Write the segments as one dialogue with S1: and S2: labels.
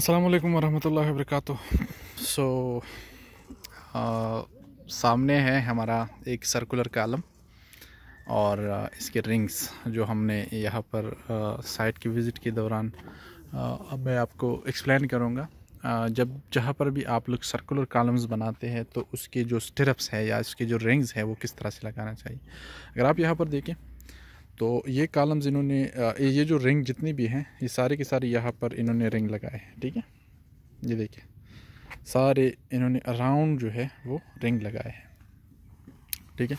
S1: असलकम वरहमतुल्लाह वर्का सो सामने है हमारा एक सर्कुलर कॉलम और uh, इसके रिंग्स जो हमने यहाँ पर साइट uh, की विज़िट के दौरान uh, अब मैं आपको एक्सप्लेन करूँगा जब जहाँ पर भी आप लोग सर्कुलर कॉलम्स बनाते हैं तो उसके जो स्टिरप्स हैं या उसके जो रिंग्स हैं वो किस तरह से लगाना चाहिए अगर आप यहाँ पर देखें तो ये कॉलम्स इन्होंने ये जो रिंग जितनी भी हैं ये सारे के सारे यहाँ पर इन्होंने रिंग लगाए हैं ठीक है ये देखिए सारे इन्होंने अराउंड जो है वो रिंग लगाए हैं ठीक है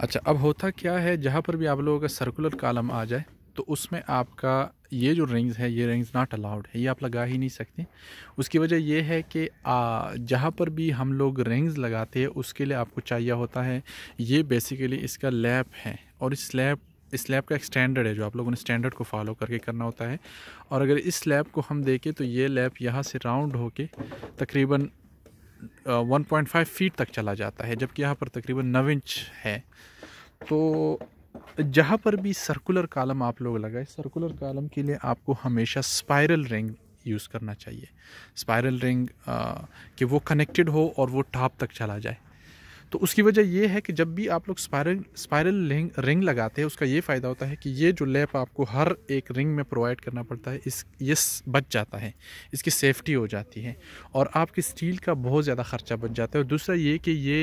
S1: अच्छा अब होता क्या है जहाँ पर भी आप लोगों का सर्कुलर कॉलम आ जाए तो उसमें आपका ये जो रिंग्स है ये रिंग्स नॉट अलाउड है ये आप लगा ही नहीं सकते उसकी वजह ये है कि जहाँ पर भी हम लोग रिंग्स लगाते हैं उसके लिए आपको चाहिए होता है ये बेसिकली इसका लैप है और इस लैप इस स्लैब का एक स्टैंडर्ड है जो आप लोगों ने स्टैंडर्ड को फॉलो करके करना होता है और अगर इस स्लैब को हम देखें तो ये लैब यहाँ से राउंड होके तकरीबन 1.5 फीट तक चला जाता है जबकि यहाँ पर तकरीबन नौ इंच है तो जहाँ पर भी सर्कुलर कालम आप लोग लगाए सर्कुलर कालम के लिए आपको हमेशा स्पायरल रिंग यूज़ करना चाहिए स्पायरल रिंग कि वो कनेक्टेड हो और वो टॉप तक चला जाए तो उसकी वजह यह है कि जब भी आप लोग स्पायरल स्पायरल रिंग लगाते हैं उसका ये फ़ायदा होता है कि ये जो लैप आपको हर एक रिंग में प्रोवाइड करना पड़ता है इस ये बच जाता है इसकी सेफ्टी हो जाती है और आपकी स्टील का बहुत ज़्यादा ख़र्चा बच जाता है और दूसरा ये कि ये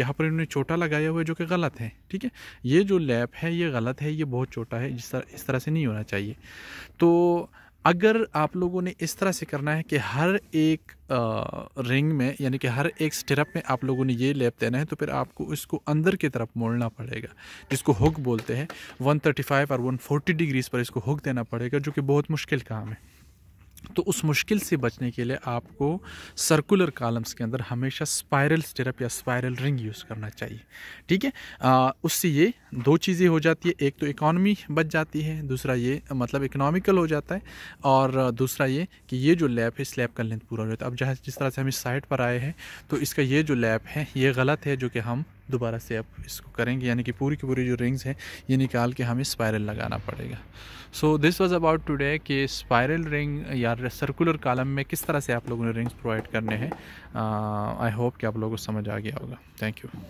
S1: यहाँ पर इन्होंने छोटा लगाया हुआ है जो कि गलत है ठीक है ये जो लैप है ये गलत है ये बहुत छोटा है जिस तरह इस तरह से नहीं होना चाहिए तो अगर आप लोगों ने इस तरह से करना है कि हर एक आ, रिंग में यानी कि हर एक स्टिरप में आप लोगों ने ये लेप देना है तो फिर आपको इसको अंदर की तरफ मोड़ना पड़ेगा जिसको हुक बोलते हैं 135 और 140 डिग्रीज पर इसको हुक देना पड़ेगा जो कि बहुत मुश्किल काम है तो उस मुश्किल से बचने के लिए आपको सर्कुलर कॉलम्स के अंदर हमेशा स्पायरल स्टिरप या स्पायरल रिंग यूज़ करना चाहिए ठीक है उससे ये दो चीज़ें हो जाती है एक तो इकॉनमी बच जाती है दूसरा ये मतलब इकनॉमिकल हो जाता है और दूसरा ये कि ये जो लैप है स्लैब का लेंथ पूरा हो जाता है अब जहाँ जिस तरह से हम इस साइड पर आए हैं तो इसका ये जो लैप है ये गलत है जो कि हम दोबारा से आप इसको करेंगे यानी कि पूरी की पूरी जो रिंग्स हैं ये निकाल के हमें स्पायरल लगाना पड़ेगा so this was about today कि स्पायरल रिंग या सर्कुलर कॉलम में किस तरह से आप लोगों ने रिंग्स प्रोवाइड करने हैं आई uh, होप कि आप लोगों को समझ आ गया होगा थैंक यू